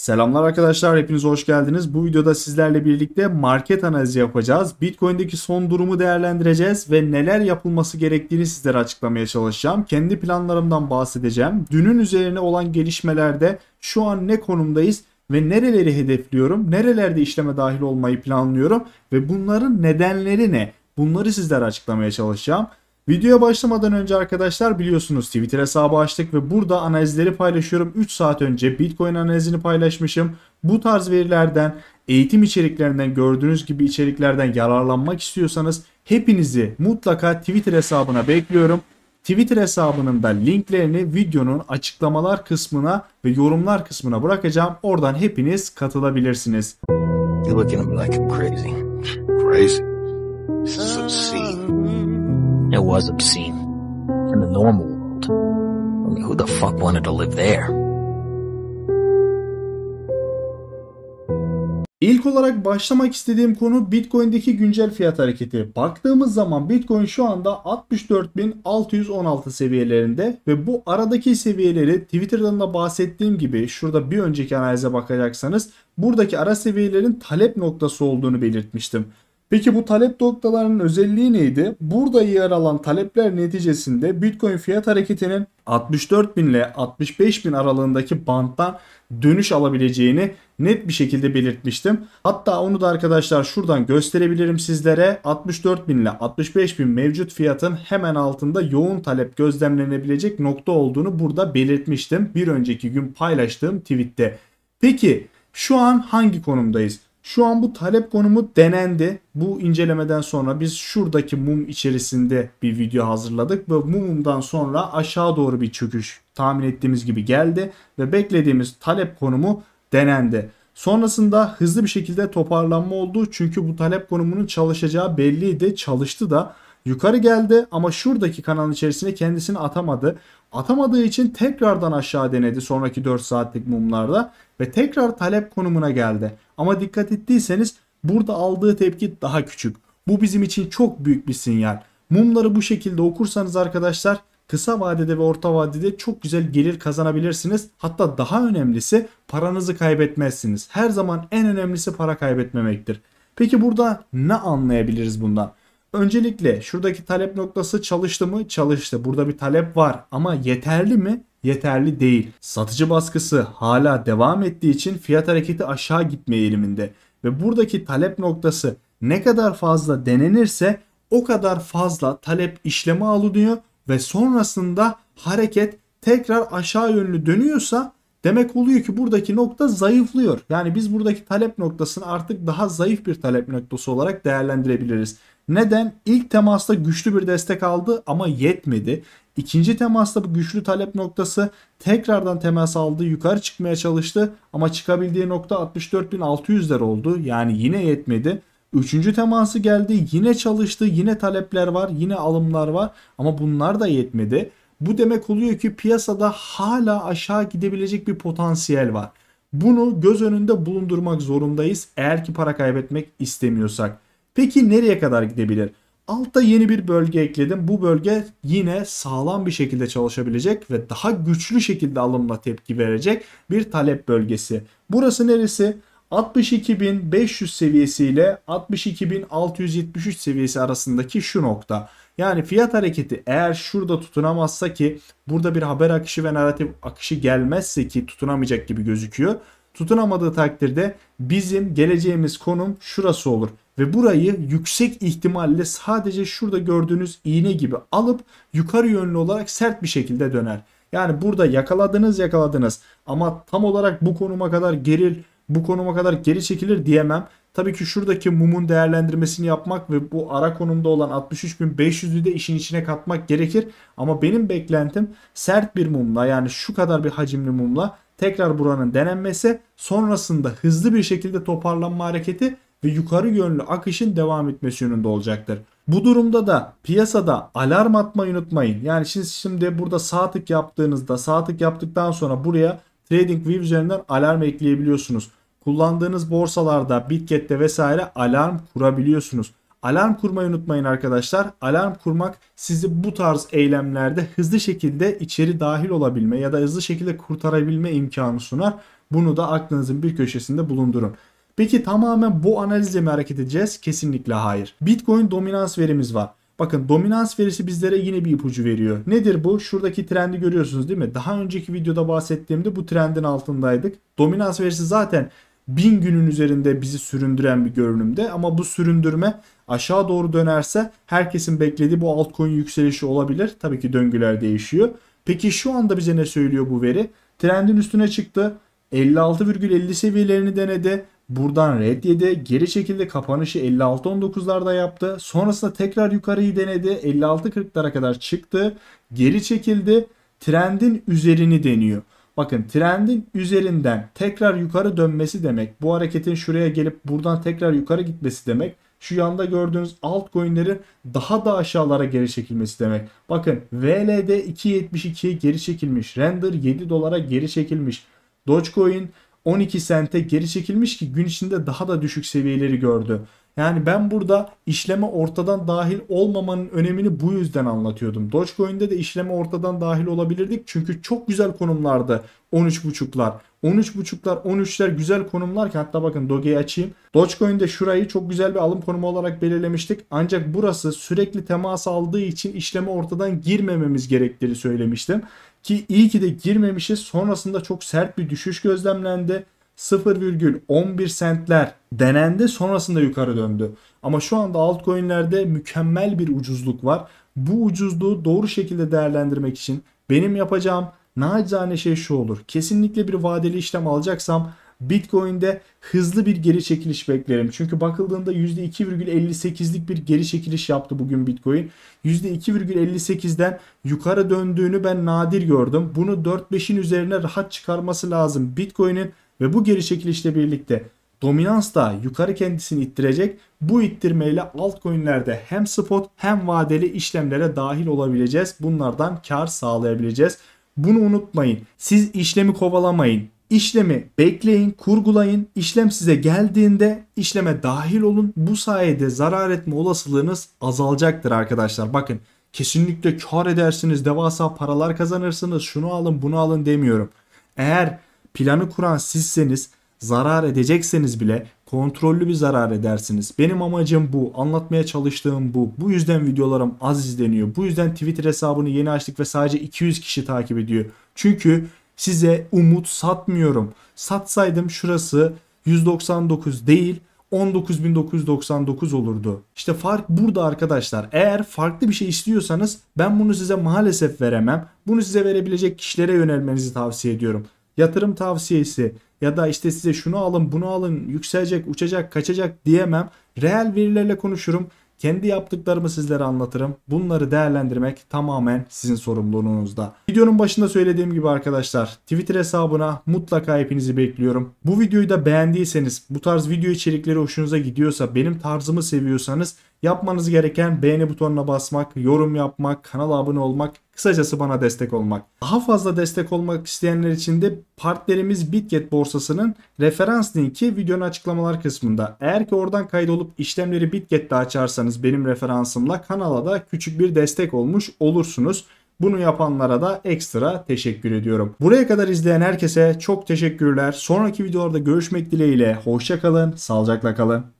Selamlar arkadaşlar, hepiniz hoş geldiniz. Bu videoda sizlerle birlikte market analizi yapacağız. Bitcoin'deki son durumu değerlendireceğiz ve neler yapılması gerektiğini sizlere açıklamaya çalışacağım. Kendi planlarımdan bahsedeceğim. Dünün üzerine olan gelişmelerde şu an ne konumdayız ve nereleri hedefliyorum, nerelerde işleme dahil olmayı planlıyorum ve bunların nedenleri ne? Bunları sizlere açıklamaya çalışacağım. Videoya başlamadan önce arkadaşlar biliyorsunuz Twitter hesabı açtık ve burada analizleri paylaşıyorum. 3 saat önce Bitcoin analizini paylaşmışım. Bu tarz verilerden, eğitim içeriklerinden gördüğünüz gibi içeriklerden yararlanmak istiyorsanız hepinizi mutlaka Twitter hesabına bekliyorum. Twitter hesabının da linklerini videonun açıklamalar kısmına ve yorumlar kısmına bırakacağım. Oradan hepiniz katılabilirsiniz. You're looking like crazy. Crazy. This is obscene. China was obscene in the normal world. I mean, who the fuck wanted to live there? İlk olarak başlamak istediğim konu Bitcoin'deki güncel fiyat hareketi. Baktığımız zaman Bitcoin şu anda 64.616 seviyelerinde ve bu aradaki seviyeleri Twitter'dan da bahsettiğim gibi şurada bir önceki analize bakacaksanız buradaki ara seviyelerin talep noktası olduğunu belirtmiştim. Peki bu talep noktalarının özelliği neydi? Burada yer alan talepler neticesinde Bitcoin fiyat hareketinin 64 bin ile 65 bin aralığındaki banttan dönüş alabileceğini net bir şekilde belirtmiştim. Hatta onu da arkadaşlar şuradan gösterebilirim sizlere. 64 bin ile 65 bin mevcut fiyatın hemen altında yoğun talep gözlemlenebilecek nokta olduğunu burada belirtmiştim. Bir önceki gün paylaştığım tweette. Peki şu an hangi konumdayız? Şu an bu talep konumu denendi. Bu incelemeden sonra biz şuradaki mum içerisinde bir video hazırladık ve mumundan sonra aşağı doğru bir çöküş tahmin ettiğimiz gibi geldi ve beklediğimiz talep konumu denendi. Sonrasında hızlı bir şekilde toparlanma oldu çünkü bu talep konumunun çalışacağı belliydi, çalıştı da Yukarı geldi ama şuradaki kanalın içerisine kendisini atamadı. Atamadığı için tekrardan aşağı denedi sonraki 4 saatlik mumlarda ve tekrar talep konumuna geldi. Ama dikkat ettiyseniz burada aldığı tepki daha küçük. Bu bizim için çok büyük bir sinyal. Mumları bu şekilde okursanız arkadaşlar kısa vadede ve orta vadede çok güzel gelir kazanabilirsiniz. Hatta daha önemlisi paranızı kaybetmezsiniz. Her zaman en önemlisi para kaybetmemektir. Peki burada ne anlayabiliriz bundan? Öncelikle şuradaki talep noktası çalıştı mı? Çalıştı. Burada bir talep var ama yeterli mi? Yeterli değil. Satıcı baskısı hala devam ettiği için fiyat hareketi aşağı gitme eğiliminde ve buradaki talep noktası ne kadar fazla denenirse o kadar fazla talep işleme alınıyor ve sonrasında hareket tekrar aşağı yönlü dönüyorsa Demek oluyor ki buradaki nokta zayıflıyor. Yani biz buradaki talep noktasını artık daha zayıf bir talep noktası olarak değerlendirebiliriz. Neden? İlk temasta güçlü bir destek aldı ama yetmedi. İkinci temasta bu güçlü talep noktası tekrardan temas aldı. Yukarı çıkmaya çalıştı ama çıkabildiği nokta 64.600'ler oldu. Yani yine yetmedi. Üçüncü teması geldi. Yine çalıştı. Yine talepler var. Yine alımlar var. Ama bunlar da yetmedi. Bu demek oluyor ki piyasada hala aşağı gidebilecek bir potansiyel var. Bunu göz önünde bulundurmak zorundayız eğer ki para kaybetmek istemiyorsak. Peki nereye kadar gidebilir? Altta yeni bir bölge ekledim. Bu bölge yine sağlam bir şekilde çalışabilecek ve daha güçlü şekilde alımla tepki verecek bir talep bölgesi. Burası neresi? 62.500 seviyesiyle 62.673 seviyesi arasındaki şu nokta. Yani fiyat hareketi eğer şurada tutunamazsa ki burada bir haber akışı ve narratif akışı gelmezse ki tutunamayacak gibi gözüküyor. Tutunamadığı takdirde bizim geleceğimiz konum şurası olur. Ve burayı yüksek ihtimalle sadece şurada gördüğünüz iğne gibi alıp yukarı yönlü olarak sert bir şekilde döner. Yani burada yakaladınız yakaladınız ama tam olarak bu konuma kadar geril bu konuma kadar geri çekilir diyemem. Tabii ki şuradaki mumun değerlendirmesini yapmak ve bu ara konumda olan 63.500'ü de işin içine katmak gerekir. Ama benim beklentim sert bir mumla yani şu kadar bir hacimli mumla tekrar buranın denenmesi sonrasında hızlı bir şekilde toparlanma hareketi ve yukarı yönlü akışın devam etmesi yönünde olacaktır. Bu durumda da piyasada alarm atmayı unutmayın. Yani siz şimdi burada sağ tık yaptığınızda sağ tık yaptıktan sonra buraya TradingView üzerinden alarm ekleyebiliyorsunuz kullandığınız borsalarda Bitget'te vesaire alarm kurabiliyorsunuz. Alarm kurmayı unutmayın arkadaşlar. Alarm kurmak sizi bu tarz eylemlerde hızlı şekilde içeri dahil olabilme ya da hızlı şekilde kurtarabilme imkanı sunar. Bunu da aklınızın bir köşesinde bulundurun. Peki tamamen bu analizle mi hareket edeceğiz? Kesinlikle hayır. Bitcoin dominans verimiz var. Bakın dominans verisi bizlere yine bir ipucu veriyor. Nedir bu? Şuradaki trendi görüyorsunuz değil mi? Daha önceki videoda bahsettiğimde bu trendin altındaydık. Dominans verisi zaten bin günün üzerinde bizi süründüren bir görünümde ama bu süründürme aşağı doğru dönerse herkesin beklediği bu altcoin yükselişi olabilir. Tabii ki döngüler değişiyor. Peki şu anda bize ne söylüyor bu veri? Trendin üstüne çıktı. 56,50 seviyelerini denedi. Buradan red yedi. Geri çekildi. Kapanışı 56.19'larda yaptı. Sonrasında tekrar yukarıyı denedi. 56.40'lara kadar çıktı. Geri çekildi. Trendin üzerini deniyor. Bakın trendin üzerinden tekrar yukarı dönmesi demek. Bu hareketin şuraya gelip buradan tekrar yukarı gitmesi demek. Şu yanda gördüğünüz altcoin'lerin daha da aşağılara geri çekilmesi demek. Bakın VLD 2.72'ye geri çekilmiş. Render 7 dolara geri çekilmiş. Dogecoin 12 sente geri çekilmiş ki gün içinde daha da düşük seviyeleri gördü. Yani ben burada işleme ortadan dahil olmamanın önemini bu yüzden anlatıyordum. Dogecoin'de de işleme ortadan dahil olabilirdik. Çünkü çok güzel konumlarda 13.5'lar, 13.5'lar, 13'ler güzel konumlar ki hatta bakın Doge'yi açayım. Dogecoin'de şurayı çok güzel bir alım konumu olarak belirlemiştik. Ancak burası sürekli temas aldığı için işleme ortadan girmememiz gerektiğini söylemiştim. Ki iyi ki de girmemişiz. Sonrasında çok sert bir düşüş gözlemlendi. 0,11 sentler denendi sonrasında yukarı döndü. Ama şu anda altcoin'lerde mükemmel bir ucuzluk var. Bu ucuzluğu doğru şekilde değerlendirmek için benim yapacağım nacizane şey şu olur. Kesinlikle bir vadeli işlem alacaksam Bitcoin'de hızlı bir geri çekiliş beklerim. Çünkü bakıldığında %2,58'lik bir geri çekiliş yaptı bugün Bitcoin. %2,58'den yukarı döndüğünü ben nadir gördüm. Bunu 4-5'in üzerine rahat çıkarması lazım. Bitcoin'in ve bu geri çekilişle birlikte dominans da yukarı kendisini ittirecek. Bu ittirmeyle altcoin'lerde hem spot hem vadeli işlemlere dahil olabileceğiz. Bunlardan kar sağlayabileceğiz. Bunu unutmayın. Siz işlemi kovalamayın. İşlemi bekleyin, kurgulayın. İşlem size geldiğinde işleme dahil olun. Bu sayede zarar etme olasılığınız azalacaktır arkadaşlar. Bakın kesinlikle kar edersiniz, devasa paralar kazanırsınız. Şunu alın, bunu alın demiyorum. Eğer Planı kuran sizseniz zarar edecekseniz bile kontrollü bir zarar edersiniz. Benim amacım bu. Anlatmaya çalıştığım bu. Bu yüzden videolarım az izleniyor. Bu yüzden Twitter hesabını yeni açtık ve sadece 200 kişi takip ediyor. Çünkü size umut satmıyorum. Satsaydım şurası 199 değil 19.999 olurdu. İşte fark burada arkadaşlar. Eğer farklı bir şey istiyorsanız ben bunu size maalesef veremem. Bunu size verebilecek kişilere yönelmenizi tavsiye ediyorum yatırım tavsiyesi ya da işte size şunu alın bunu alın yükselecek uçacak kaçacak diyemem. Reel verilerle konuşurum. Kendi yaptıklarımı sizlere anlatırım. Bunları değerlendirmek tamamen sizin sorumluluğunuzda. Videonun başında söylediğim gibi arkadaşlar Twitter hesabına mutlaka hepinizi bekliyorum. Bu videoyu da beğendiyseniz bu tarz video içerikleri hoşunuza gidiyorsa benim tarzımı seviyorsanız Yapmanız gereken beğeni butonuna basmak, yorum yapmak, kanala abone olmak, kısacası bana destek olmak. Daha fazla destek olmak isteyenler için de partnerimiz Bitget borsasının referans linki videonun açıklamalar kısmında. Eğer ki oradan kaydolup işlemleri Bitget'te açarsanız benim referansımla kanala da küçük bir destek olmuş olursunuz. Bunu yapanlara da ekstra teşekkür ediyorum. Buraya kadar izleyen herkese çok teşekkürler. Sonraki videolarda görüşmek dileğiyle. Hoşçakalın, sağlıcakla kalın.